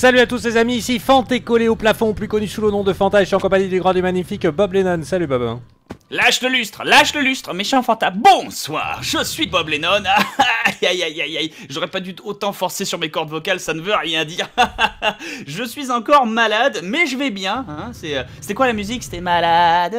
Salut à tous les amis, ici Fanté collé au plafond, plus connu sous le nom de Fanta, et je suis en compagnie du grand et magnifique Bob Lennon. Salut Bob. Lâche le lustre, lâche le lustre, méchant fanta. Bonsoir, je suis Bob Lennon. aïe aïe aïe aïe j'aurais pas dû autant forcer sur mes cordes vocales, ça ne veut rien dire. je suis encore malade, mais je vais bien. Hein. Euh, c'était quoi la musique C'était malade,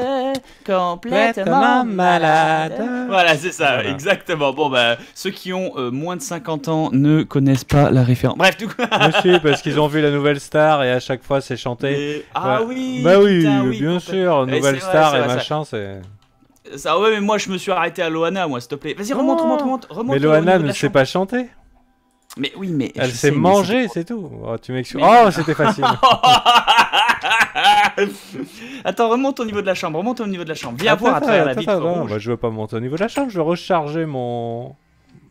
complètement malade. Voilà, c'est ça, exactement. Bon, bah, ceux qui ont euh, moins de 50 ans ne connaissent pas la référence. Bref, tout Je sais, parce qu'ils ont vu la nouvelle star et à chaque fois c'est chanté. Ah oui Bah oui, bien sûr, eh, nouvelle star et machin, c'est. Ça, ouais, mais moi je me suis arrêté à Loana, moi, s'il te plaît. Vas-y, remonte, remonte, remonte, remonte. Mais Loana ne sait pas chanter. Mais oui, mais. Elle s'est manger c'est tout. Oh, tu m'excuses. Oh, c'était facile. Attends, remonte au niveau de la chambre, remonte au niveau de la chambre. Viens voir à travers la vitre. rouge. Bah, je veux pas monter au niveau de la chambre, je veux recharger mon.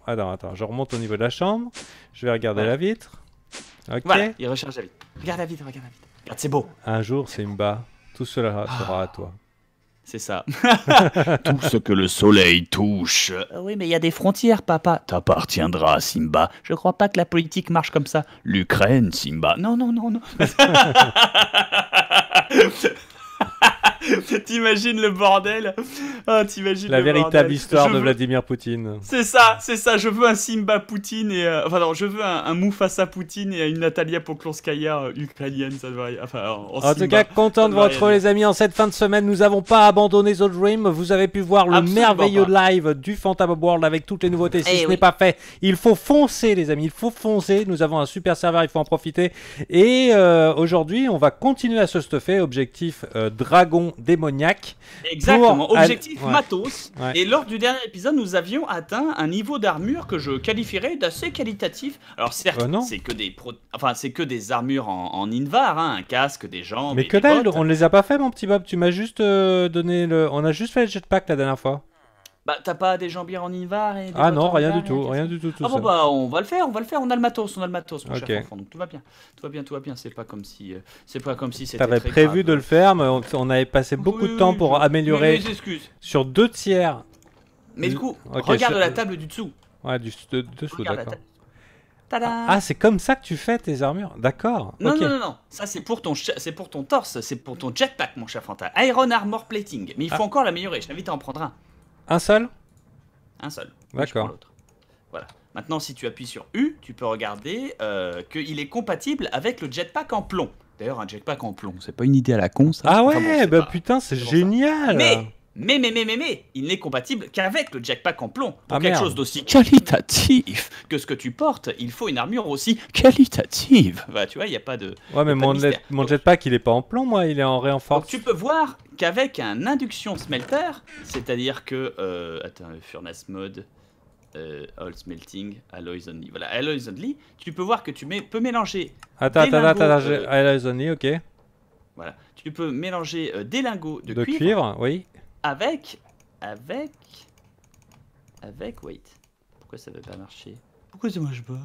Attends, attends, je remonte au niveau de la chambre. Je vais regarder la vitre. Ok. il recharge la vitre. Regarde la vitre, regarde la vitre. c'est beau. Un jour, c'est Simba, tout cela sera à toi. C'est ça. Tout ce que le soleil touche. Euh, oui, mais il y a des frontières, papa. T'appartiendras, Simba. Je crois pas que la politique marche comme ça. L'Ukraine, Simba. Non, non, non, non. T'imagines le bordel ah, t'imagines La véritable histoire de Vladimir Poutine. C'est ça, c'est ça. Je veux un Simba Poutine et. Euh, enfin, non, je veux un, un Mufasa Poutine et une Natalia Poklonskaya euh, ukrainienne. en, tout cas, content de vous retrouver, les amis. En cette fin de semaine, nous n'avons pas abandonné The Dream. Vous avez pu voir le merveilleux live du Phantom World avec toutes les nouveautés. Si eh ce n'est pas fait, il faut foncer, les amis. Il faut foncer. Nous avons un super serveur, il faut en profiter. Et euh, aujourd'hui, on va continuer à se stuffer. Objectif Dragon démoniaque. Exactement, objectif matos. Et lors du dernier épisode, nous avions atteint un niveau d'armure que je qualifierais d'assez qualitatif. Alors certes, euh, c'est que des enfin que des armures en, Invar, hein, un casque, des jambes. Mais que dalle, on ne les a pas fait, mon petit Bob. Tu m'as juste euh, donné le, on a juste fait le jetpack la dernière fois. Bah, t'as pas des jambières en Invar et Ah non, rien du tout, rien du tout. tout ah bon, bah, on va le faire, on va le faire, on a le matos, on a le matos, mon cher Donc tout va bien, tout va bien, tout va bien. C'est pas comme si, euh, c'est pas comme si c'était. T'avais prévu de le faire, mais on, avait passé beaucoup de temps pour améliorer. Sur deux tiers. Mais du coup, regarde la table du dessous. Ouais, du dessous, d'accord. Ah, c'est comme ça que tu fais tes armures, d'accord. Non, non, non, non, ça c'est pour ton, c'est pour ton torse, c'est pour ton jetpack, mon cher Fanta. Iron Armor Plating, mais il faut ah. encore l'améliorer. Je t'invite à en prendre un. Un seul Un seul. D'accord. Voilà. Maintenant, si tu appuies sur U, tu peux regarder euh, qu'il est compatible avec le jetpack en plomb. D'ailleurs, un jetpack en plomb, c'est pas une idée à la con, ça. Ah ouais, bah putain, c'est génial mais, mais, mais, mais, mais, il n'est compatible qu'avec le jackpack en plomb. Pour ah, quelque chose d'aussi qualitatif que ce que tu portes, il faut une armure aussi qualitative. Bah, tu vois, il n'y a pas de. Ouais, mais mon, jackpack jetpack, il n'est pas en plomb, moi, il est en réenforce. tu peux voir qu'avec un induction smelter, c'est-à-dire que. Euh, attends, furnace mode. Euh, all smelting, alloys only. Voilà, alloys only, tu peux voir que tu peux mélanger. Attends, attends, attends, euh, alloys only, ok. Voilà, tu peux mélanger euh, des lingots de, de cuivre oui, avec Avec Avec, wait. Pourquoi ça veut pas marcher Pourquoi ça marche pas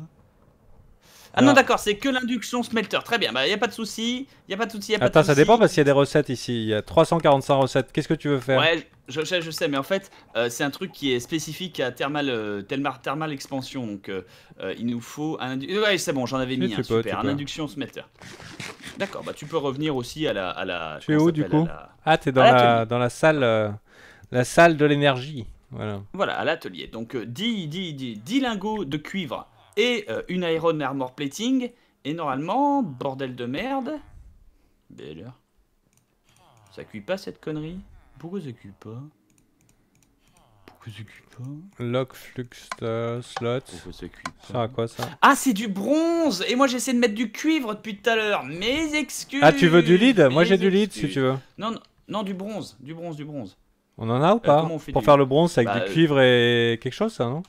ah non d'accord, c'est que l'induction smelter. Très bien, bah y a pas de souci, y a pas de souci, y a pas Attends, de souci. ça dépend parce qu'il y a des recettes ici. Il y a 345 recettes. Qu'est-ce que tu veux faire Ouais, je, sais, je, sais, mais en fait, euh, c'est un truc qui est spécifique à thermal, euh, thermal, expansion. Donc euh, il nous faut un. Ouais, c'est bon, j'en avais mis un super, un induction smelter. D'accord, bah tu peux revenir aussi à la. À tu es où du coup ah, t'es dans, la, dans la salle, euh, la salle de l'énergie. Voilà. voilà, à l'atelier. Donc 10, euh, 10, lingots de cuivre et euh, une Iron Armor Plating. Et normalement, bordel de merde. Belle Ça cuit pas cette connerie Pourquoi ça cuit pas Pourquoi ça cuit pas Lock, flux, slot. ça à quoi ça Ah, c'est du bronze Et moi j'essaie de mettre du cuivre depuis tout à l'heure. Mes excuses Ah, tu veux du lead Moi j'ai du lead si tu veux. Non, non. Non, du bronze, du bronze, du bronze. On en a ou euh, pas Pour faire le bronze, c'est avec bah, du cuivre et quelque chose, ça, non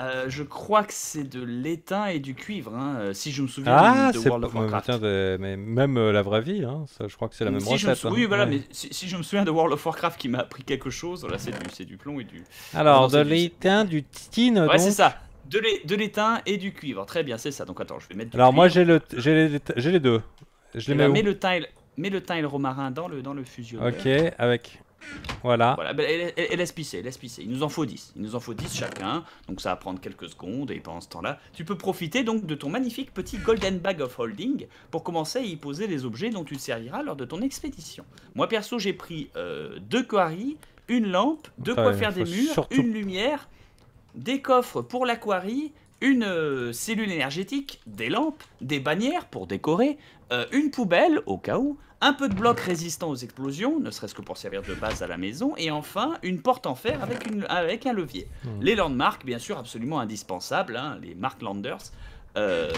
euh, Je crois que c'est de l'étain et du cuivre, hein, euh, si je me souviens ah, de, World of Warcraft. Ah, Mais même la vraie vie, hein, je crois que c'est la mm, même recette. Hein. Oui, voilà, mais si, je me souviens de World of Warcraft qui m'a appris quelque chose, là c'est du, plomb et du... Alors, de l'étain, du tin, Ouais, c'est ça de l'étain et du cuivre. Très bien, c'est ça. Donc attends, je vais mettre. Du Alors moi j'ai le les, les, deux. Je les eh mets, ben, où mets le tile mets le thym et le romarin dans le, dans le fusion. Ok, avec. Voilà. voilà et, ben, laisse pisser, laisse pisser. Il nous en faut 10. Il nous en faut 10 chacun. Donc ça va prendre quelques secondes. Et pendant ce temps-là, tu peux profiter donc de ton magnifique petit Golden Bag of Holding pour commencer à y poser les objets dont tu te serviras lors de ton expédition. Moi perso, j'ai pris euh, deux quarries, une lampe, de quoi faire des murs, une lumière, des coffres pour la une euh, cellule énergétique, des lampes, des bannières pour décorer, euh, une poubelle au cas où, un peu de blocs résistants aux explosions, ne serait-ce que pour servir de base à la maison, et enfin une porte en fer avec, un levier. Hmm. Les landmarks, bien sûr, absolument indispensables, hein, les Marklanders, Landers, euh,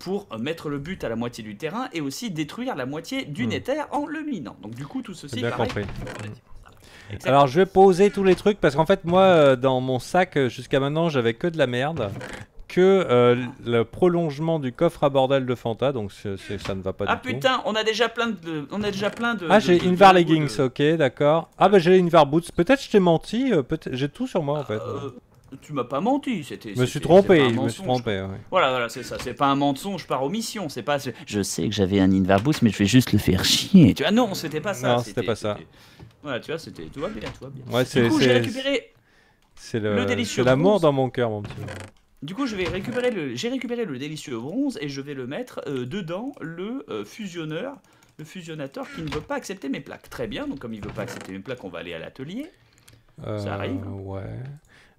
pour mettre le but à la moitié du terrain et aussi détruire la moitié du éther hmm. en le minant. Donc du coup, tout ceci... Bien compris. Alors je vais poser tous les trucs parce qu'en fait moi euh, dans mon sac euh, jusqu'à maintenant j'avais que de la merde que euh, le prolongement du coffre à bordel de Fanta, donc ça ne va pas ah, du tout. ah putain, on a déjà plein de. On a déjà plein de. Ah, j'ai Invar Leggings, ok, d'accord. Ah, bah j'ai Invar Boots. Peut-être je t'ai menti, euh, peut-être- j'ai tout sur moi en fait. Euh, tu m'as pas menti, c'était. je me suis trompé, je me suis trompé. Voilà, voilà, c'est ça. C'est pas un mensonge par omission. C'est pas. Je sais que j'avais un Boots mais je vais juste le faire chier. Tu vois, non, c'était pas ça. Non, c'était pas ça. Voilà, tu vois, c'était. Tout va bien, tout va bien. du coup, j'ai récupéré. C'est le, délicieux c'est l'amour dans mon cœur, mon petit. Du coup, je vais récupérer le, j'ai récupéré le délicieux bronze et je vais le mettre euh, dedans le euh, fusionneur, le fusionnateur qui ne veut pas accepter mes plaques. Très bien. Donc comme il veut pas accepter mes plaques, on va aller à l'atelier. Ça euh, arrive. Ouais.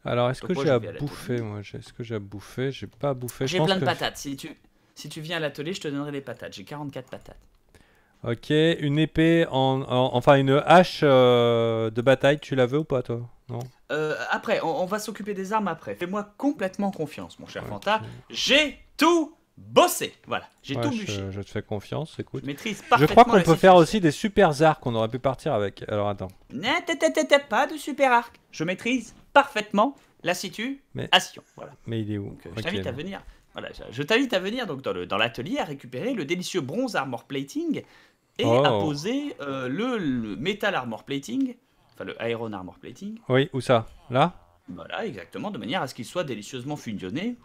Alors est-ce que j'ai à, bouffer moi Est-ce que j'ai à bouffer J'ai pas à bouffer. J'ai plein de patates. Si tu si tu viens à l'atelier, je te donnerai les patates. J'ai 44 patates. Ok, une épée, en, en, enfin une hache de bataille, tu la veux ou pas toi Non euh, après, on, va s'occuper des armes après. Fais-moi complètement confiance, mon cher Fanta. J'ai tout bossé. Voilà, j'ai tout bûché. Je, te fais confiance, écoute. Je maîtrise parfaitement. Je crois qu'on peut faire aussi des super arcs qu'on aurait pu partir avec. Alors attends. Pas de super arc. Je maîtrise parfaitement la situ Voilà. Mais il est où euh, Je t'invite à venir. Voilà, je t'invite à venir donc dans l'atelier dans à récupérer le délicieux bronze armor plating et à oh. poser euh, le, le, métal armor plating enfin le Iron Armor Plating. Oui, où ça Là Voilà, exactement, de manière à ce qu'il soit délicieusement fusionné.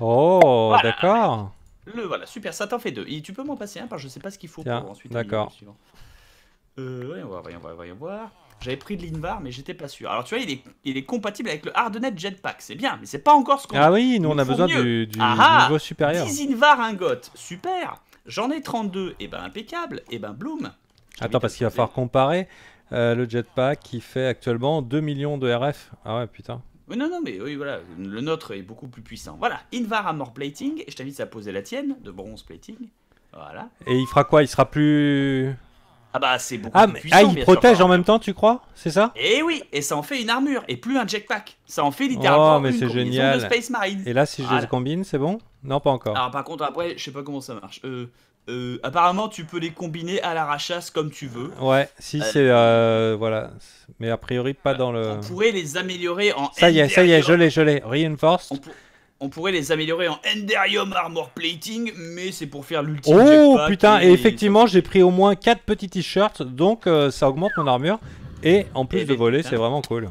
Oh, d'accord. Le voilà, super, ça t'en fait deux. tu peux m'en passer un, parce que je sais pas ce qu'il faut pour ensuite. D'accord. Euh, voyons voir, voyons voir, voyons voir. J'avais pris de l'Invar, mais j'étais pas sûr. Alors tu vois, il est, il est compatible avec le Hardenet Jetpack, c'est bien, mais c'est pas encore ce qu'on Ah oui, nous on a besoin du, ah ah, niveau supérieur. 10 Invar ingot, super J'en ai 32, et eh ben impeccable, et eh ben bloom Attends, parce qu'il va falloir comparer. Euh, le jetpack qui fait actuellement 2 millions de RF. Ah ouais, putain. Oui, non, non, mais oui, voilà, le nôtre est beaucoup plus puissant. Voilà, Invar Armor Plating, et je t'invite à poser la tienne, de bronze plating. Voilà. Et il fera quoi Il sera plus. Ah bah, c'est beaucoup ah, plus mais, puissant. Ah, il protège en même temps, tu crois C'est ça Et eh oui, et ça en fait une armure, et plus un jetpack. Ça en fait littéralement oh, mais une génial. de Space Marine. Et là, si je les combine, c'est bon Non, pas encore. Alors, par contre, après, je sais pas comment ça marche. Euh, euh, apparemment, tu peux les combiner à la rachasse comme tu veux. Ouais, si euh, c'est euh, voilà, mais a priori pas dans le. On pourrait les améliorer en. Ça y est, ça y est, je l'ai, je l'ai. Reinforced. On, pourrait les améliorer en Enderium Armor Plating, mais c'est pour faire l'ultime. Oh putain, et, effectivement, j'ai pris au moins 4 petits t-shirts, donc ça augmente mon armure. Et en plus de voler, c'est vraiment cool.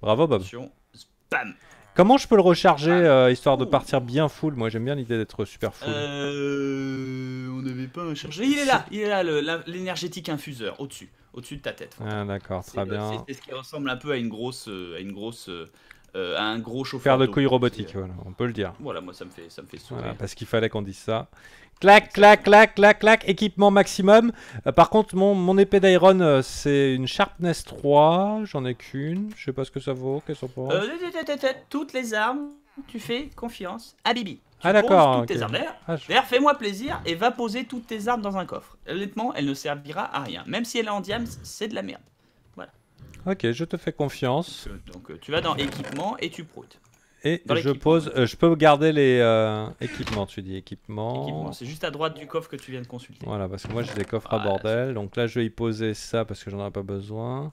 Bravo Bob. spam Comment je peux le recharger ah. euh, histoire de oh. partir bien full Moi j'aime bien l'idée d'être super full. Euh, on n'avait pas un chargeur. Il est là, il est là, l'énergétique infuseur, au-dessus, au-dessus de ta tête. Ah d'accord, très bien. C'est ce qui ressemble un peu à une grosse, euh, à une grosse euh, un gros chauffeur. de couilles robotique, euh, voilà, on peut le dire. Voilà, moi ça me fait, ça me sourire. parce qu'il fallait qu'on dise ça. Clac, clac, clac, clac, clac, équipement maximum. Euh, par contre, mon, mon épée d'iron, c'est une Sharpness 3, j'en ai qu'une, je sais pas ce que ça vaut, qu'est-ce sont toutes les armes, tu fais confiance à Bibi. Tu ah d'accord. Okay. D'ailleurs, ah, fais-moi plaisir et va poser toutes tes armes dans un coffre. Honnêtement, elle ne servira à rien. Même si elle est en diams, c'est de la merde. Ok, je te fais confiance. Euh, donc euh, tu vas dans équipement et tu proutes. Et je pose, euh, je peux garder les équipements, tu dis Équipement, c'est juste à droite du coffre que tu viens de consulter. Voilà, parce que moi j'ai des coffres à ah, bordel, donc là je vais y poser ça parce que j'en aurai pas besoin.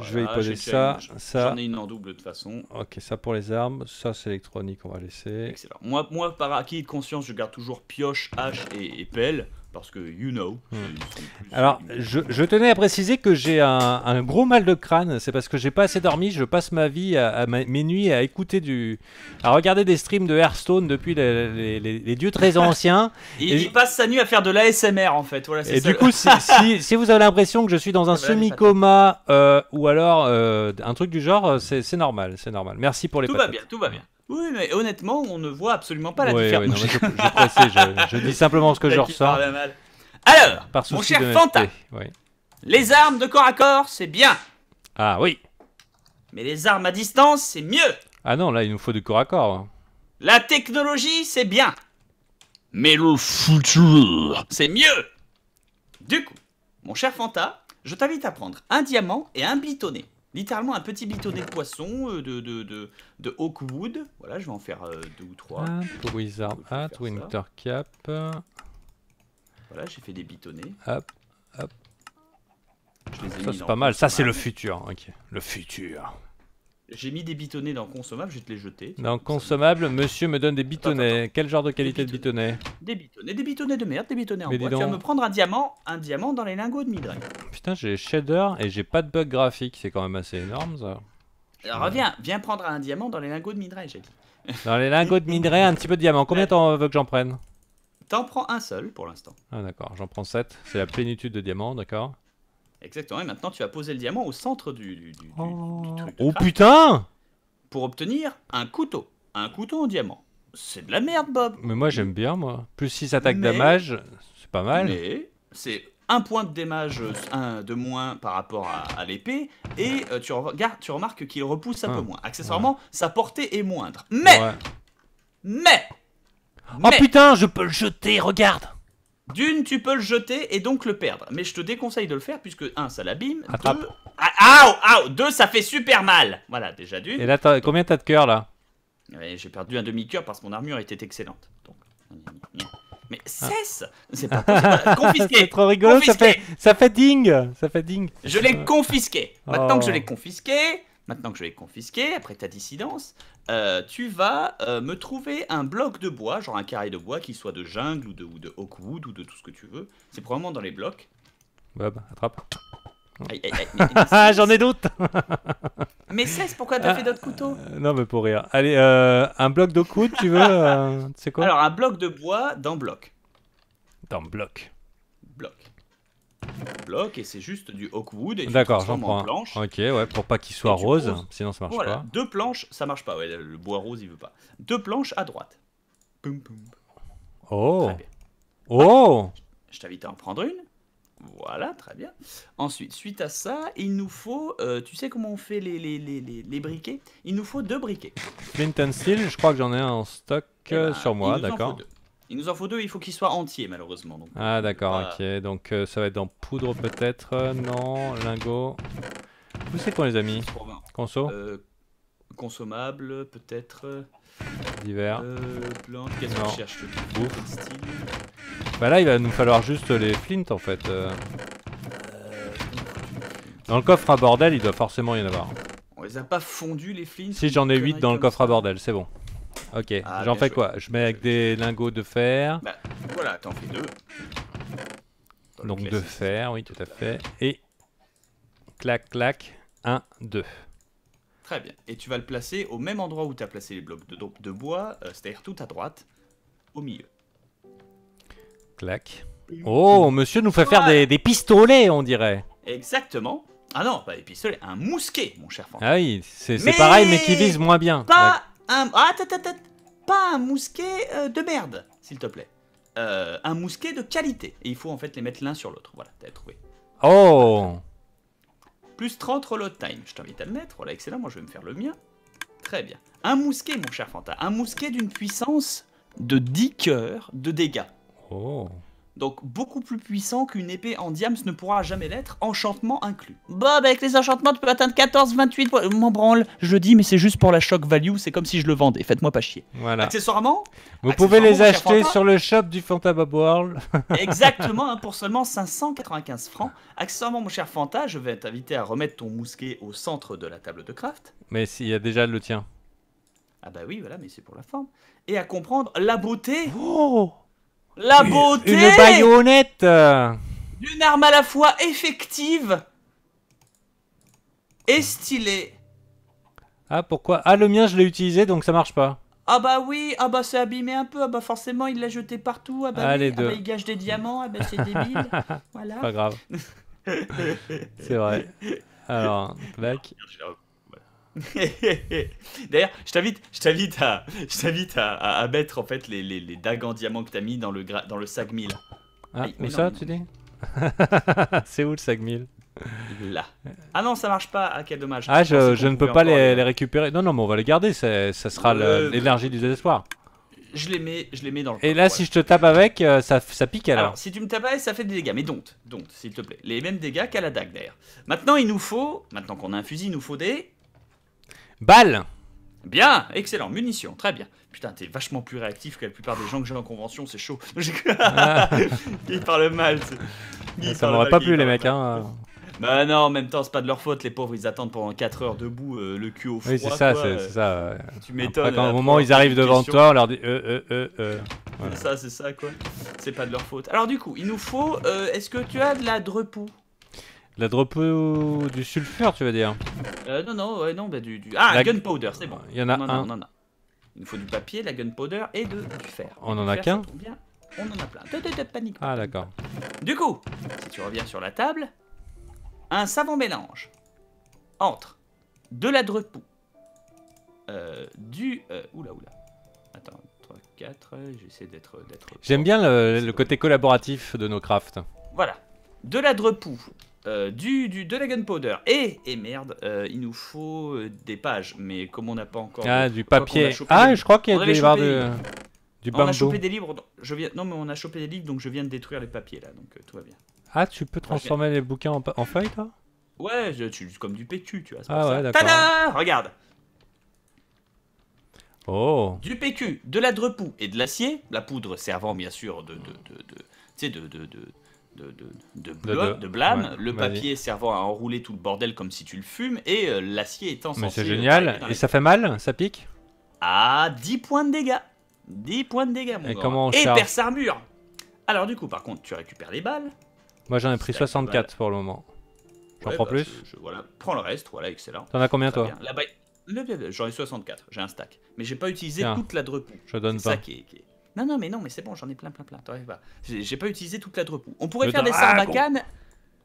je vais y poser ça, ça. J'en ai une en double de toute façon. Ok, ça pour les armes, ça c'est électronique, on va laisser. Excellent. Moi, moi par acquis de conscience, je garde toujours pioche, hache et pelle parce que you know. Hmm. Alors, je, tenais à préciser que j'ai un, gros mal de crâne. C'est parce que j'ai pas assez dormi. Je passe ma vie à, mes nuits à écouter du, à regarder des streams de Hearthstone depuis les, dieux très anciens. il, et, passe sa nuit à faire de l'ASMR en fait. Voilà, et du coup, si, si, vous avez l'impression que je suis dans un ah bah semi-coma euh, ou alors euh, un truc du genre, euh, c'est normal, c'est normal. Merci pour les. Tout va bien, tout va bien. Oui, mais honnêtement, on ne voit absolument pas la différence. je, dis simplement ce que je ressens. Alors, mon cher Fanta, les armes de corps à corps, c'est bien. Ah oui. Mais les armes à distance, c'est mieux. Ah non, là, il nous faut du corps à corps. Hein. La technologie, c'est bien. Mais le futur, c'est mieux. Du coup, mon cher Fanta, je t'invite à prendre un diamant et un bitonnet. Littéralement un petit bitonnet euh, de poisson de, de, Oakwood. Voilà, je vais en faire euh, deux ou trois. Wizard Hat, Winter Cap. Voilà, j'ai fait des bitonnets. Hop, hop. ça, c'est pas mal. Ça, c'est le futur. Hein, ok, le futur. J'ai mis des bitonnets dans consommable, je vais te les jeter. Dans consommable, monsieur me donne des bitonnets. Quel genre de qualité de bitonnets Des bitonnets, des bitonnets de merde, des bitonnets en bois. Tu vas me prendre un diamant, un diamant dans les lingots de midray. Putain, j'ai shader et j'ai pas de bug graphique, c'est quand même assez énorme ça. Alors, reviens, viens prendre un diamant dans les lingots de minerai, j'ai dit. Dans les lingots de minerai, un petit peu de diamant. Combien t'en veux que j'en prenne T'en prends un seul pour l'instant. Ah d'accord, j'en prends 7. C'est la plénitude de diamants, d'accord Exactement, et maintenant tu vas poser le diamant au centre du, oh. truc. Oh putain Pour obtenir un couteau. Un couteau en diamant. C'est de la merde, Bob Mais moi j'aime bien, moi. Plus 6 attaques damage, c'est pas mal. Mais c'est un point de démage de moins par rapport à, l'épée, et euh, tu, regardes, tu remarques qu'il repousse un peu ah. moins. Accessoirement, sa portée est moindre. Mais Mais Mais Oh putain, je peux le jeter, regarde d'une, tu peux le jeter et donc le perdre. Mais je te déconseille de le faire puisque, un, ça l'abîme. Attrape. Ah, deux, ça fait super mal. Voilà, déjà d'une. Et là, combien t'as de cœur là J'ai perdu un demi-cœur parce que mon armure était excellente. Donc... Mais ah. cesse C'est pas Confisqué trop rigolo, ça fait, ça Ça fait dingue Je l'ai confisqué oh. Maintenant que je l'ai confisqué, maintenant que je l'ai confisquer, après ta dissidence, euh, tu vas euh, me trouver un bloc de bois, genre un carré de bois, qui soit de jungle ou de, ou de oakwood ou de tout ce que tu veux. C'est probablement dans les blocs. Ouais, bah, attrape. Ah, J'en ai d'autres Mais cesse, pourquoi t'as as fait d'autres couteaux ah, Non, mais pour rire. Allez, euh, un bloc de tu veux C'est quoi Alors, un bloc de bois dans bloc. Dans bloc. Bloc bloc et c'est juste du Hawkwood. D'accord, j'en prends. Planche. Ok, ouais, pour pas qu'il soit rose, sinon ça marche pas. Deux planches, ça marche pas. Ouais, le bois rose, il veut pas. Deux planches à droite. Poum, poum. Oh. Oh. je t'invite à en prendre une. Voilà, très bien. Ensuite, suite à ça, il nous faut. Euh, tu sais comment on fait les, les, briquets Il nous faut deux briquets. Flint and Steel, je crois que j'en ai un en stock eh ben, euh, sur moi, d'accord. Il nous en faut deux, il faut qu'il soit entier malheureusement. ah d'accord, ah. ok. Donc euh, ça va être dans poudre peut-être. Euh, non, lingot. Où c'est qu'on les amis, Conso euh, Consommable peut-être. Divers. Euh, qu'est-ce qu'on cherche Bah là il va nous falloir juste les flint en fait. Dans le coffre à bordel il doit forcément y en avoir. On les a pas fondus les flints Si j'en ai 8 dans le coffre à bordel, c'est bon. Ok, ah, j'en fais quoi Je mets avec des lingots de fer. Bah, voilà, t'en fais deux. Donc deux fer, oui, tout à fait. Et clac, clac, un, deux. Très bien. Et tu vas le placer au même endroit où tu as placé les blocs de, de bois, euh, c'est-à-dire tout à droite, au milieu. Clac. Oh, monsieur nous fait faire des, pistolets, on dirait. Exactement. Ah non, pas des pistolets, un mousquet, mon cher Franck. Ah oui, c'est pareil, mais qui vise moins bien. Ah, Pas un mousquet euh, de merde, s'il te plaît. Euh, un mousquet de qualité. Et il faut en fait les mettre l'un sur l'autre. Voilà, t'as trouvé. Oh Plus 30 reload time. Je t'invite à le mettre. Voilà, excellent. Moi, je vais me faire le mien. Très bien. Un mousquet, mon cher Fanta. Un mousquet d'une puissance de 10 cœurs de dégâts. Oh donc beaucoup plus puissant qu'une épée en diams ne pourra jamais l'être, enchantement inclus. Bob, bah, bah, avec les enchantements, tu peux atteindre 14, 28 euh, Mon M'en branle, je le dis, mais c'est juste pour la shock value, c'est comme si je le vendais, faites-moi pas chier. Voilà. Accessoirement, vous pouvez les acheter sur le shop du Bob World. exactement, hein, pour seulement 595 francs. Accessoirement, mon cher Fanta, je vais t'inviter à remettre ton mousquet au centre de la table de craft. Mais s'il y a déjà le tien. Ah bah oui, voilà, mais c'est pour la forme. Et à comprendre la beauté. Oh la beauté Une baïonnette Une arme à la fois effective et stylée. Ah, pourquoi Ah, le mien, je l'ai utilisé, donc ça marche pas. Ah bah oui, ah bah c'est abîmé un peu, ah bah forcément il l'a jeté partout, ah bah, ah bah il gâche des diamants, ah bah c'est débile, voilà. Pas grave. c'est vrai. Alors, back. D'ailleurs, je t'invite, je t'invite à, je t'invite à, à, à, mettre en fait les, les, les dagues en diamant que t'as mis dans le dans le sac 1000. Ah, mais ça, tu dis C'est où le sac 1000 Là. Ah non, ça marche pas. Ah quel dommage. Ah, je, je ne peux pas les, récupérer. Non, non, mais on va les garder. Ça, ça sera l'élargie euh, l'énergie du désespoir. Je les mets, je les mets dans le. Et là, si je te tape avec, euh, ça, ça pique alors. Si tu me tapes avec, ça fait des dégâts. Mais don't, don't, s'il te plaît. Les mêmes dégâts qu'à la dague d'ailleurs. Maintenant, il nous faut, maintenant qu'on a un fusil, il nous faut des Balle Bien, excellent, Munition, très bien. Putain, t'es vachement plus réactif que la plupart des gens que j'ai en convention, c'est chaud. Ah. Ils parlent mal. ça m'aurait pas plu, les mecs. Hein. Bah non, en même temps, c'est pas de leur faute, les pauvres, ils attendent pendant 4 heures debout, euh, le cul au froid. Oui, c'est ça, c'est ça. Tu m'étonnes. Quand euh, au moment ils arrivent devant toi, on leur dit euh, euh, euh, euh. Ça, c'est ça, quoi. C'est pas de leur faute. Alors, du coup, il nous faut. Est-ce que tu as de la drepou la drepou... du sulfur tu veux dire euh, Non, non, ouais, non, bah, du, Ah, gunpowder, c'est bon. Il y en a un. Non, non, Il nous faut du papier, la gunpowder et de, du fer. On en a qu'un On en a plein. panique. Ah, d'accord. Du coup, si tu reviens sur la table, un savon mélange entre de la drepou, euh, du... Euh, oula, oula. Attends, 3, 4, j'essaie d'être... J'aime bien le, le, côté collaboratif de nos crafts. Voilà. De la drepou, euh, du, du, de la gunpowder. Et, et merde, euh, il nous faut euh, des pages, mais comme on n'a pas encore. Ah, du papier. Ah, je crois qu'il y a des barres de. Du on a chopé des livres. Je viens... Non, mais on a chopé des livres, donc je viens de détruire les papiers là, donc tout va bien. Ah, tu peux transformer les bouquins en, en feuilles toi Ouais, tu, comme du PQ, tu vois. Ah ouais, d'accord. Tada Regarde Oh Du PQ, de la drepou et de l'acier, la poudre servant bien sûr de. de, de, de, de de, de, blâme, le papier servant à enrouler tout le bordel comme si tu le fumes, et euh, l'acier étant censé... Mais c'est génial, et ça fait mal Ça pique Ah, 10 points de dégâts 10 points de dégâts, mon Et comment on Et perce armure Alors du coup, par contre, tu récupères les balles. Moi j'en ai pris 64 pour le moment. J'en prends bah, plus Voilà, prends le reste, voilà, excellent. T'en as combien toi J'en ai 64, j'ai un stack. Mais j'ai pas utilisé toute la drupe Je donne pas. Ça non, non, mais non, mais c'est bon, j'en ai plein, plein, plein. J'ai pas utilisé toute la drepou. On pourrait faire des sarbacanes.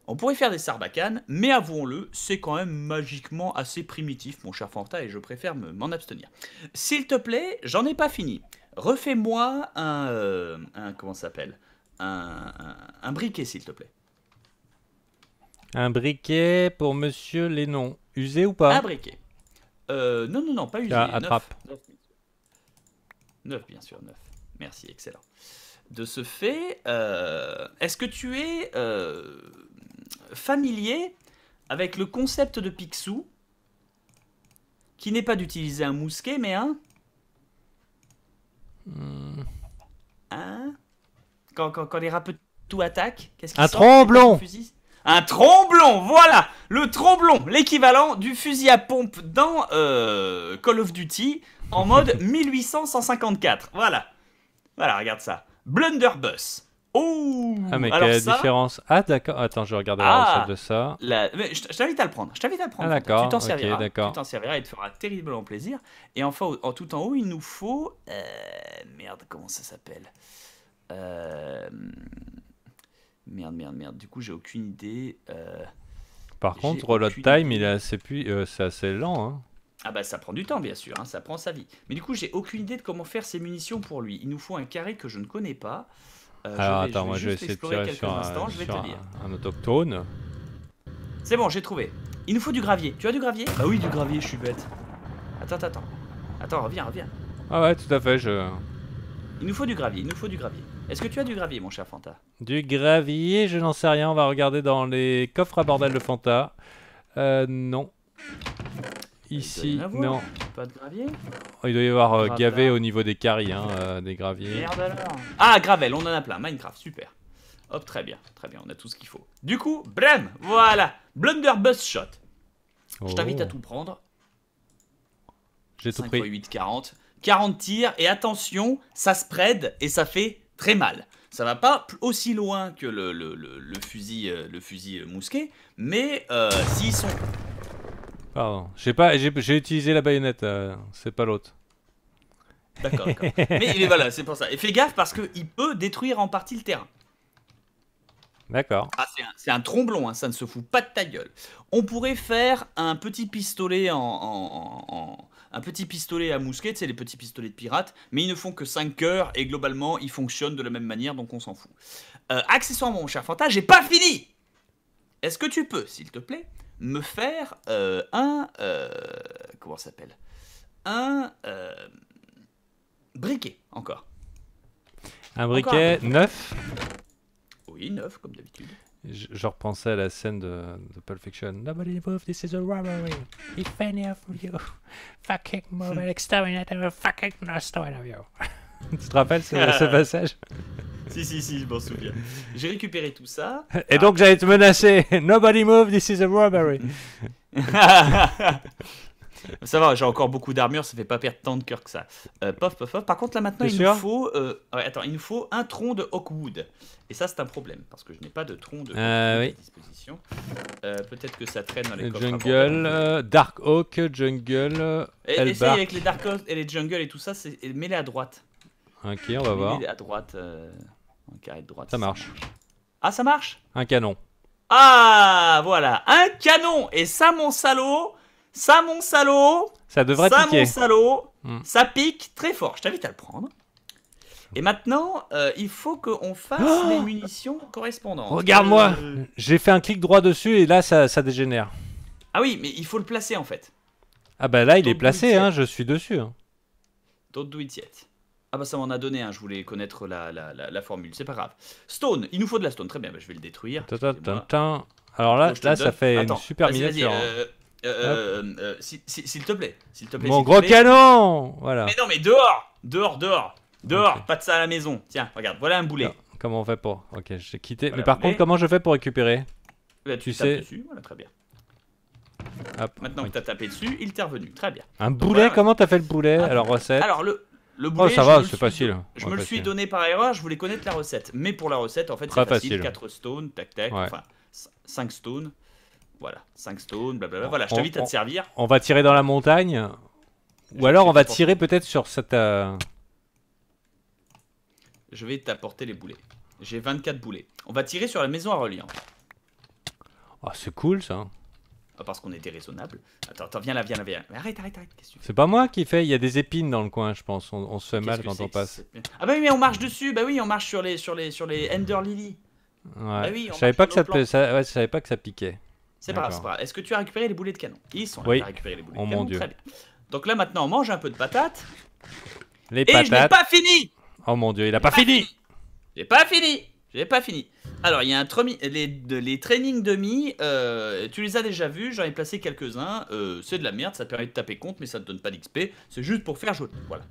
On pourrait faire des sarbacanes, mais avouons-le, c'est quand même magiquement assez primitif, mon cher Fanta, et je préfère m'en abstenir. S'il te plaît, j'en ai pas fini. Refais-moi un, euh, Comment ça s'appelle un, briquet, s'il te plaît. Un briquet pour monsieur Lénon. Usé ou pas Un briquet. Euh, non, non, non, pas usé. attrape. Ah, 9, bien sûr, 9. Merci, excellent. De ce fait, euh, est-ce que tu es euh, familier avec le concept de Picsou, qui n'est pas d'utiliser un mousquet, mais un... Hmm. Un... Quand, quand, les rappeurs tout attaquent, qu'est-ce qu'ils Un tromblon un tromblon, voilà Le tromblon, l'équivalent du fusil à pompe dans euh, Call of Duty en mode 1854, voilà voilà, regarde ça. Blunderbuss. Oh Ah, mais quelle ça... différence Ah, d'accord. Attends, je regarde la ah. recette de ça. La... Mais je t'invite à le prendre. Je t'invite à le prendre. Ah, d'accord. Tu t'en serviras. Tu t'en serviras et te fera terriblement plaisir. Et enfin, en tout en haut, il nous faut. Euh, merde, comment ça s'appelle euh, Merde, merde, merde. Du coup, j'ai aucune idée. Euh, Par contre, Reload time, il est assez, c'est assez lent. Hein. Ah bah ça prend du temps bien sûr, hein, ça prend sa vie. Mais du coup j'ai aucune idée de comment faire ces munitions pour lui. Il nous faut un carré que je ne connais pas. Euh, Alors attends, moi je vais essayer de tirer un, autochtone. C'est bon, j'ai trouvé. Il nous faut du gravier. Tu as du gravier Bah oui du gravier, je suis bête. Attends, attends, attends, reviens, reviens. Ah ouais, tout à fait, je... Il nous faut du gravier, il nous faut du gravier. Est-ce que tu as du gravier, mon cher Fanta Du gravier, je n'en sais rien, on va regarder dans les coffres à bordel de Fanta. Euh, non. Ici, non. Oh, il doit y avoir euh, gavé au niveau des caries, hein, euh, des graviers. Ah, gravel, on en a plein. Minecraft, super. Hop, très bien, très bien, on a tout ce qu'il faut. Du coup, blam, voilà, blunderbuss shot. Je oh. t'invite à tout prendre. J'ai tout pris. 8, 40. tirs, et attention, ça spread et ça fait très mal. Ça va pas aussi loin que le, fusil, le fusil euh, euh, mousquet, mais s'ils sont Pardon. J'ai pas, j'ai utilisé la baïonnette. Euh, c'est pas l'autre. D'accord. Mais voilà, c'est pour ça. Et fais gaffe parce que il peut détruire en partie le terrain. D'accord. Ah, c'est un, tromblon, hein, ça ne se fout pas de ta gueule. On pourrait faire un petit pistolet en, un petit pistolet à mousquet, c'est les petits pistolets de pirates, mais ils ne font que 5 heures et globalement ils fonctionnent de la même manière, donc on s'en fout. Euh, accessoirement, mon cher Fanta, j'ai pas fini. Est-ce que tu peux, s'il te plaît, me faire euh, un... Euh, comment ça s'appelle Un... Euh, briquet, encore. Un briquet encore un... neuf Oui, neuf, comme d'habitude. Je, je, repensais à la scène de, de Pulp Fiction. Nobody move, this is a robbery. If any of you fucking move, I'm staring fucking not staring at you. tu te rappelles ce, ah. passage Si, si, si, je m'en souviens. J'ai récupéré tout ça. Et donc j'allais te menacer. Nobody move, this is a robbery. ça va, j'ai encore beaucoup d'armure, ça fait pas perdre tant de cœur que ça. Euh, pof, pof, Par contre, là maintenant, il nous, faut, euh, attends, il nous faut un tronc de Hawkwood. Et ça, c'est un problème, parce que je n'ai pas de tronc de euh, à disposition. Euh, peut-être que ça traîne dans les coffres. Jungle, Dark oak, Jungle. Et, essaye avec les Dark oak et les Jungle et tout ça, c'est mêlé à droite. Ok, on va voir. À droite, euh, carré de droite. Ça marche. Ah, ça marche Un canon. Ah, voilà, un canon Et ça, mon salaud Ça, mon salaud Ça devrait ça, Ça, mon salaud hmm. Ça pique très fort. Je t'invite à le prendre. Et maintenant, euh, il faut qu'on fasse oh les munitions correspondantes. Regarde-moi euh, J'ai fait un clic droit dessus et là, ça, dégénère. Ah oui, mais il faut le placer, en fait. Ah bah là, il est placé, hein, je suis dessus. Hein. Don't do it yet. Ah bah ça m'en a donné un, je voulais connaître la, la, formule, c'est pas grave. Stone, il nous faut de la stone, très bien, bah, je vais le détruire. Alors là, là ça fait une super miniature. s'il te plaît, s'il te plaît. Mon gros canon Voilà. Mais non, mais dehors Dehors, dehors Dehors, pas de ça à la maison. Tiens, regarde, voilà un boulet. Ah, comment on fait pour Ok, j'ai quitté. mais par contre, comment je fais pour récupérer eh ben, Tu, tu sais. Dessus. Voilà, très bien. Maintenant il t'a tapé dessus, il t'est revenu. Très bien. Un boulet Comment t'as fait le boulet ah. Alors, recette. Alors, le, le oh, boulet, oh, ça va, c'est facile. Je me le suis donné par erreur, je voulais connaître la recette. Mais pour la recette, en fait, c'est facile. facile. 4 stones, tac tac, enfin 5 stones. Voilà, 5 stones, blablabla. Voilà, je t'invite à te servir. On va tirer dans la montagne. Ou alors on va tirer peut-être sur cette. Euh, je vais t'apporter les boulets. J'ai 24 boulets. On va tirer sur la maison à reliant. Ah, c'est cool ça parce qu'on était raisonnable. Attends, attends, viens là, viens là, viens. Mais arrête, arrête, arrête. C'est pas moi qui fais. Il y a des épines dans le coin, je pense. On, se fait mal quand on passe. Ah bah oui, mais on marche dessus. Bah oui, on marche sur les, sur les, sur les Ender Lily. Ouais. Bah oui, je savais pas que ça, pas que ça piquait. C'est pas grave, Est-ce que tu as récupéré les boulets de canon Ils sont là. Oui. les boulets oh de canon. Dieu. Donc là maintenant, on mange un peu de patates. Les patates. Et je n'ai pas fini. Oh mon Dieu, il a pas, pas fini. J'ai pas fini. J'ai pas fini. Alors, il y a un les, les trainings demi, euh, tu les as déjà vus, j'en ai placé quelques-uns. Euh, c'est de la merde, ça permet de taper compte, mais ça ne donne pas d'XP. C'est juste pour faire jouer. Voilà,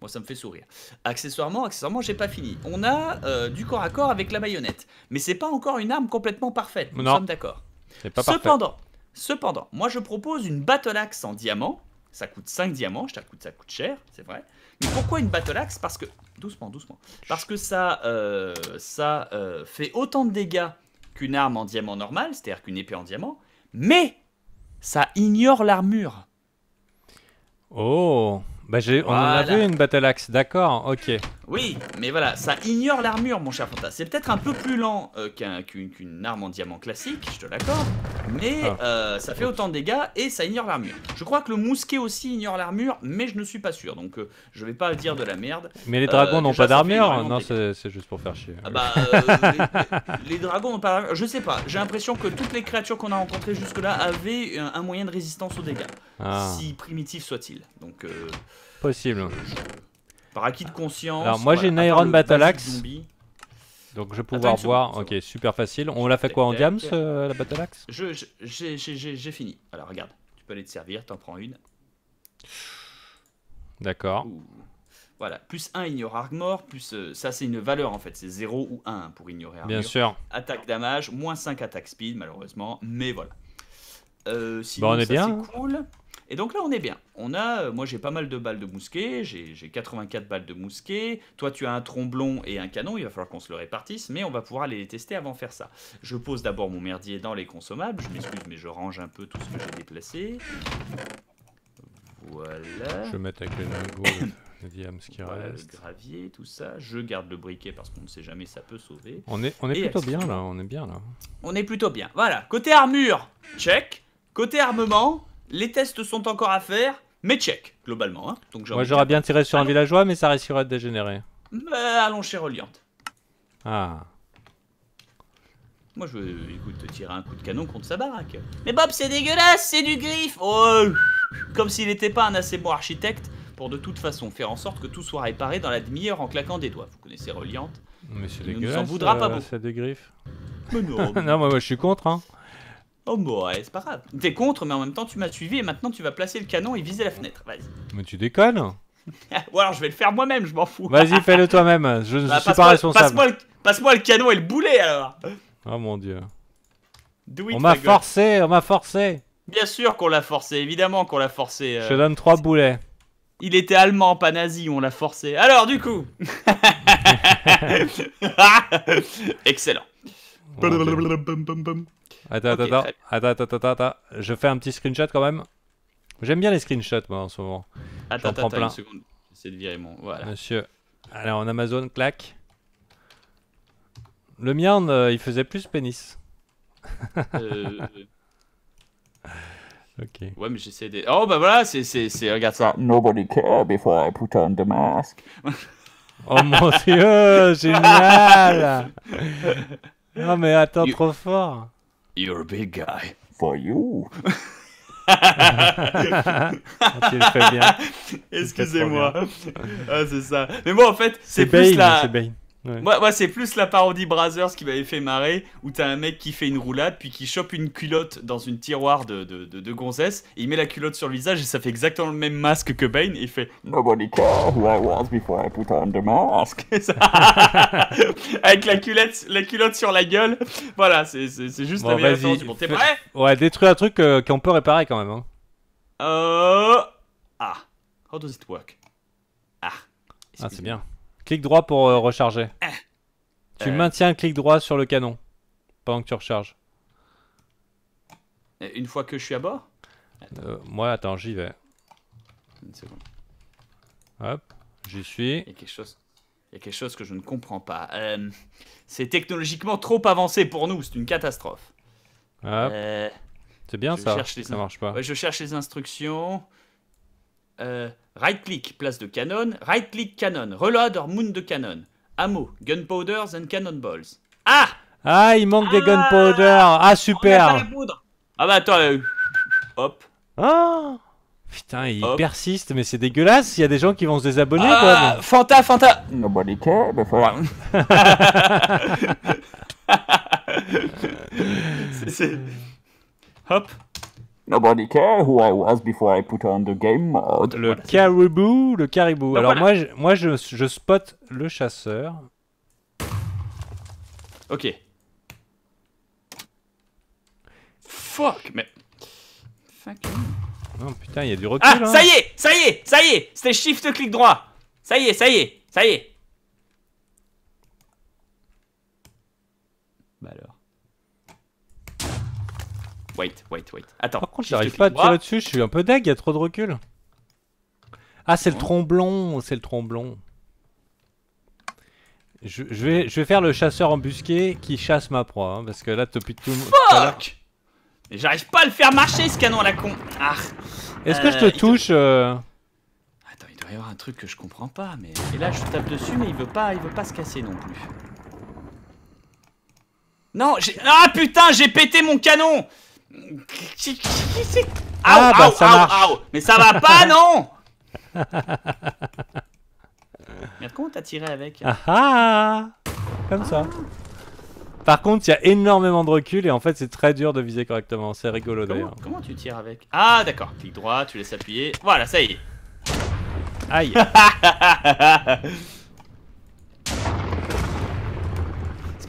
moi ça me fait sourire. Accessoirement, accessoirement, j'ai pas fini. On a euh, du corps à corps avec la baïonnette, mais c'est pas encore une arme complètement parfaite. Nous sommes d'accord. Cependant, cependant, moi je propose une battle axe en diamant. Ça coûte 5 diamants, ça coûte, ça coûte cher, c'est vrai. Mais pourquoi une battle axe Parce que Doucement, doucement. Parce que ça, euh, ça euh, fait autant de dégâts qu'une arme en diamant normal, c'est-à-dire qu'une épée en diamant, mais ça ignore l'armure. Oh, bah on en a vu une battle axe, d'accord, ok. Oui, mais voilà, ça ignore l'armure, mon cher Fanta. C'est peut-être un peu plus lent euh, qu'une arme en diamant classique, je te l'accorde, mais ah. euh, ça fait autant de dégâts et ça ignore l'armure. Je crois que le mousquet aussi ignore l'armure, mais je ne suis pas sûr, donc euh, je vais pas dire de la merde. Mais les dragons n'ont pas d'armure Non, c'est juste pour faire chier. Ah bah, les, dragons n'ont pas... d'armure Je sais pas, j'ai l'impression que toutes les créatures qu'on a rencontrées jusque-là avaient un, moyen de résistance aux dégâts, ah. si primitif soit-il. Donc, possible. Par acquis de conscience. Alors moi j'ai une Iron Battleaxe, Donc je vais pouvoir voir. Ok, super facile. On l'a fait quoi en diams euh, la Battleaxe Je, J'ai fini. Alors regarde, tu peux aller te servir, t'en prends une. D'accord. Voilà, plus 1 ignore armor, plus euh, ça c'est une valeur en fait, c'est 0 ou 1 pour ignorer armor. Bien sûr. Attaque damage, moins 5 attaque speed malheureusement, mais voilà. Euh, bon, on est bien. C'est hein. cool. Et donc là, on est bien. On a, euh, moi j'ai pas mal de balles de mousquet, j'ai 84 balles de mousquet. Toi, tu as un tromblon et un canon, il va falloir qu'on se le répartisse, mais on va pouvoir aller les tester avant de faire ça. Je pose d'abord mon merdier dans les consommables. Je m'excuse, mais je range un peu tout ce que j'ai déplacé. Voilà. Je vais mettre avec les lingots les diams qui voilà, Le gravier, tout ça. Je garde le briquet parce qu'on ne sait jamais, ça peut sauver. On est, on est plutôt bien là, on est bien là. On est plutôt bien. Voilà, côté armure, check. Côté armement, les tests sont encore à faire, mais check, globalement. Hein. Moi, j'aurais bien tiré sur un villageois, mais ça risquerait de dégénérer. Bah, allons chez Reliante. Ah. Moi, je veux, écoute, tirer un coup de canon contre sa baraque. Mais Bob, c'est dégueulasse, c'est du griffe Oh Comme s'il n'était pas un assez bon architecte pour de toute façon faire en sorte que tout soit réparé dans la demi-heure en claquant des doigts. Vous connaissez Reliante. Mais c'est dégueulasse. Il ne voudra pas euh, non. moi, moi, je suis contre, hein. Oh ouais c'est pas grave. T'es contre, mais en même temps, tu m'as suivi et maintenant tu vas placer le canon et viser la fenêtre. Vas-y. Mais tu déconnes Ou alors je vais le faire moi-même, je m'en fous. Vas-y, fais-le toi-même. Je ne bah, suis pas responsable. Passe-moi le, canon et le boulet alors. Oh mon dieu. on m'a forcé, on m'a forcé. Bien sûr qu'on l'a forcé, évidemment qu'on l'a forcé. Euh. Je donne trois boulets. Il était allemand, pas nazi, on l'a forcé. Alors, du coup Excellent. Attends, attends, attends, attends, attends, attends, Je fais un petit screenshot quand même. J'aime bien les screenshots, moi, en ce moment. Attends, attends, attends, une seconde. J'essaie de virer mon. Voilà. Monsieur. Alors, en Amazon, clac. Le mien, euh, il faisait plus pénis. euh... Ok. Ouais, mais j'essaie de. Oh, bah voilà, c'est. Regarde ça. Nobody care before I put on the mask. oh mon dieu, génial! Non, mais attends, trop fort! You're a big guy. For you. Ah, bien. Excusez-moi. ah, c'est ça. Mais moi, en fait, c'est plus C'est Bane, Ouais. Moi, c'est plus la parodie Brothers qui m'avait fait marrer, où t'as un mec qui fait une roulade, puis qui chope une culotte dans une tiroir de, de, de, gonzesse, et il met la culotte sur le visage, et ça fait exactement le même masque que Bane, et il fait Nobody cares who I was before I put on the mask. Avec la culotte, la culotte sur la gueule. Voilà, c'est juste la meilleure T'es prêt Ouais, détruire un truc euh, qu'on peut réparer quand même. Hein. Euh, ah. How does it work Ah. Ah, c'est bien. Clic droit pour euh, recharger. Ah. Tu euh. maintiens clic droit sur le canon pendant que tu recharges. Une fois que je suis à bord euh, moi, attends, j'y vais. Hop, j'y suis. Il y a quelque chose. Il quelque chose que je ne comprends pas. c'est technologiquement trop avancé pour nous, c'est une catastrophe. c'est bien ça. ça marche pas. je cherche les instructions. Euh, right-click, place de canon. Right-click, canon. Reload or moon de canon. Ammo, gunpowders and cannonballs. Ah Ah, il manque des gunpowder. Ah, ah super Ah bah attends, euh, hop. Ah Putain, il persiste, mais c'est dégueulasse. Il y a des gens qui vont se désabonner. Ah, Fanta, Fanta. Nobody cares, Hop. Nobody Care Who I Was Before I Put On The Game Mode. Uh, le caribou, le caribou. Alors moi, je, moi je, je spot le chasseur. Ok. Fuck, mais... Non putain, il y a du recul. Ah, ça hein. y est, ça y est, ça y est C'était shift clic droit Ça y est, ça y est, ça y est Wait, wait, wait. Attends. Par contre, j'arrive pas à tirer dessus, je suis un peu deg, il y a trop de recul. Ah, c'est le tromblon, c'est le tromblon. Je, vais, je vais faire le chasseur embusqué qui chasse ma proie, hein, parce que là, depuis tout le monde. Fuck Mais j'arrive pas à le faire marcher ce canon à la con ah. Est-ce que je te euh, touche euh Attends, il doit y avoir un truc que je comprends pas, mais. Et là, je tape dessus, mais il veut pas, il veut pas se casser non plus. Non, j'ai. Ah putain, j'ai pété mon canon ah, bah, ça Mais ça va pas, non Merde, comment t'as tiré avec hein ah, ah Comme ça. Par contre, il y a énormément de recul et en fait, c'est très dur de viser correctement. C'est rigolo d'ailleurs. Comment tu tires avec Ah, d'accord. Clic droit, tu laisses appuyer. Voilà, ça y est. Aïe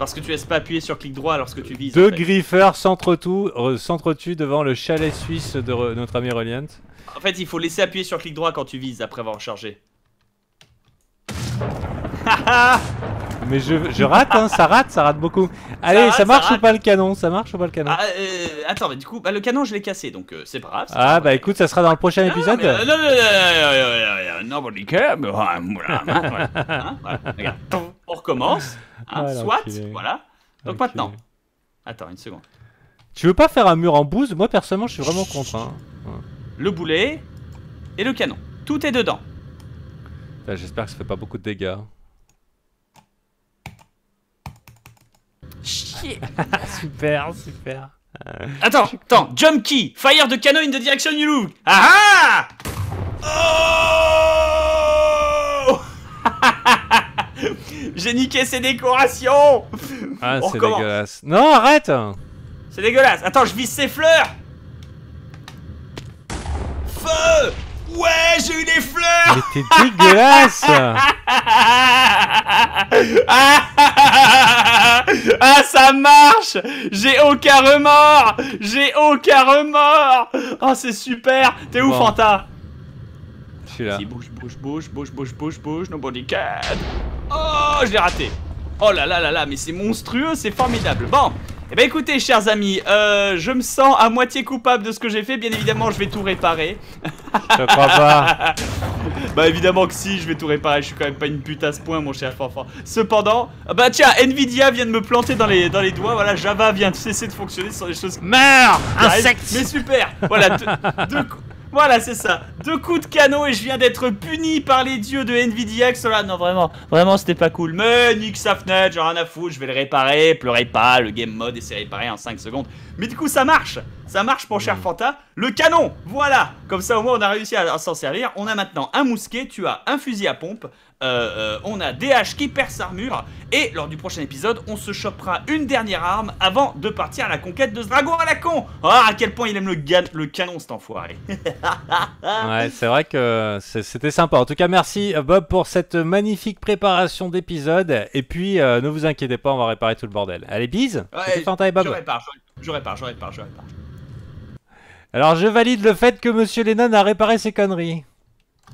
parce que tu laisses pas appuyer sur clic droit lorsque tu vises. Deux en fait. griffeurs s'entretuent devant le chalet suisse de notre ami Reliant. En fait, il faut laisser appuyer sur clic droit quand tu vises après avoir chargé. Mais je, je rate, hein, ça rate, ça rate beaucoup. Allez, ça, marche ou pas le canon Ça marche ou pas le canon Attends, mais du coup, le canon, je l'ai cassé, donc c'est c'est grave Ah, bah écoute, ça sera dans le prochain épisode. Nobody cares, on recommence. Hein, soit, voilà. Donc maintenant, attends une seconde. Tu veux pas faire un mur en bouse Moi personnellement, je suis vraiment contre. Hein. Le boulet et le canon. Tout est dedans. J'espère que ça fait pas beaucoup de dégâts. Chier Super, super. Attends, attends, jump key, fire de canon in the direction you look. Ah, ah! Oh! J'ai niqué ses décorations Ah, c'est dégueulasse. Non, arrête C'est dégueulasse. Attends, je vise ses fleurs Feu Ouais, j'ai eu des fleurs Mais t'es dégueulasse Ah, ça marche J'ai aucun remords J'ai aucun remords Oh, c'est super T'es où, Fanta Je suis là. Bouge, bouge, bouge, bouge, bouge, bouge, bouge, nobody can Oh, je l'ai raté. Oh là là là là, mais c'est monstrueux, c'est formidable. Bon, et eh ben écoutez, chers amis, euh, je me sens à moitié coupable de ce que j'ai fait. Bien évidemment, je vais tout réparer. Je crois pas. bah évidemment que si, je vais tout réparer. Je suis quand même pas une pute à ce point, mon cher Fanfan. Cependant, euh, bah tiens, Nvidia vient de me planter dans les, dans les doigts. Voilà, Java vient de cesser de fonctionner sur des choses. Meurs, insecte. Mais super. Voilà, deux, deux, Voilà, c'est ça. Deux coups de canot et je viens d'être puni par les dieux de NVIDIA. Là, non, vraiment, vraiment, c'était pas cool. Mais nique sa fenêtre, j'ai rien à foutre, je vais le réparer. Pleurez pas, le game mode et c'est réparé en 5 secondes. Mais du coup, ça marche ça marche pour cher mm. Fanta. Le canon, voilà Comme ça, au moins, on a réussi à, s'en servir. On a maintenant un mousquet, tu as un fusil à pompe, euh, euh, on a des DH qui sa armure, et lors du prochain épisode, on se chopera une dernière arme avant de partir à la conquête de ce dragon à la con Ah, à quel point il aime le, le canon, cet enfoiré Ouais, c'est vrai que c'était sympa. En tout cas, merci Bob pour cette magnifique préparation d'épisode, et puis euh, ne vous inquiétez pas, on va réparer tout le bordel. Allez, bise ouais, Fanta et Bob Je répare, je répare, je répare, je répare. Alors je valide le fait que Monsieur Lennon a réparé ses conneries.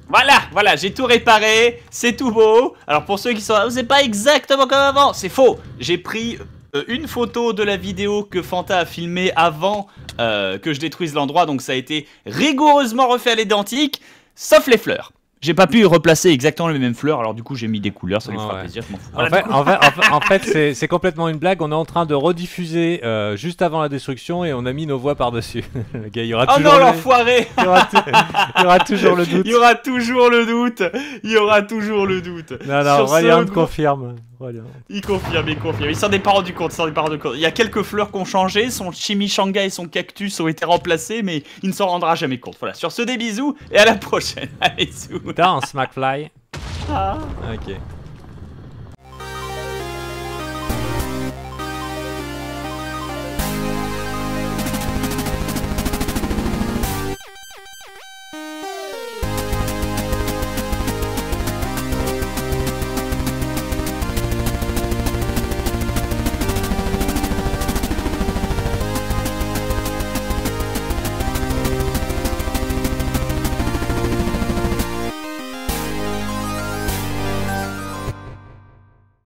Voilà, voilà, j'ai tout réparé, c'est tout beau. Alors pour ceux qui sont là, oh, c'est pas exactement comme avant, c'est faux. J'ai pris euh, une photo de la vidéo que Fanta a filmée avant euh, que je détruise l'endroit, donc ça a été rigoureusement refait à l'identique, sauf les fleurs. J'ai pas pu replacer exactement les mêmes fleurs, alors du coup j'ai mis des couleurs, ça lui fera plaisir. En, fait, c'est complètement une blague. On est en train de rediffuser euh, juste avant la destruction et on a mis nos voix par-dessus. aura oh non, l'enfoiré il, y aura toujours le doute. Il y aura toujours le doute. Il y aura toujours le doute. Non, non, Sur Ryan confirme. Il confirme, il confirme. Il sort des parents du compte, il sort des parents du compte. Il y a quelques fleurs qui ont changé, son chimichanga et son cactus ont été remplacés, mais il ne s'en rendra jamais compte. Voilà, sur ce, des bisous et à la prochaine. Allez, sous. smackfly Ah. Ok.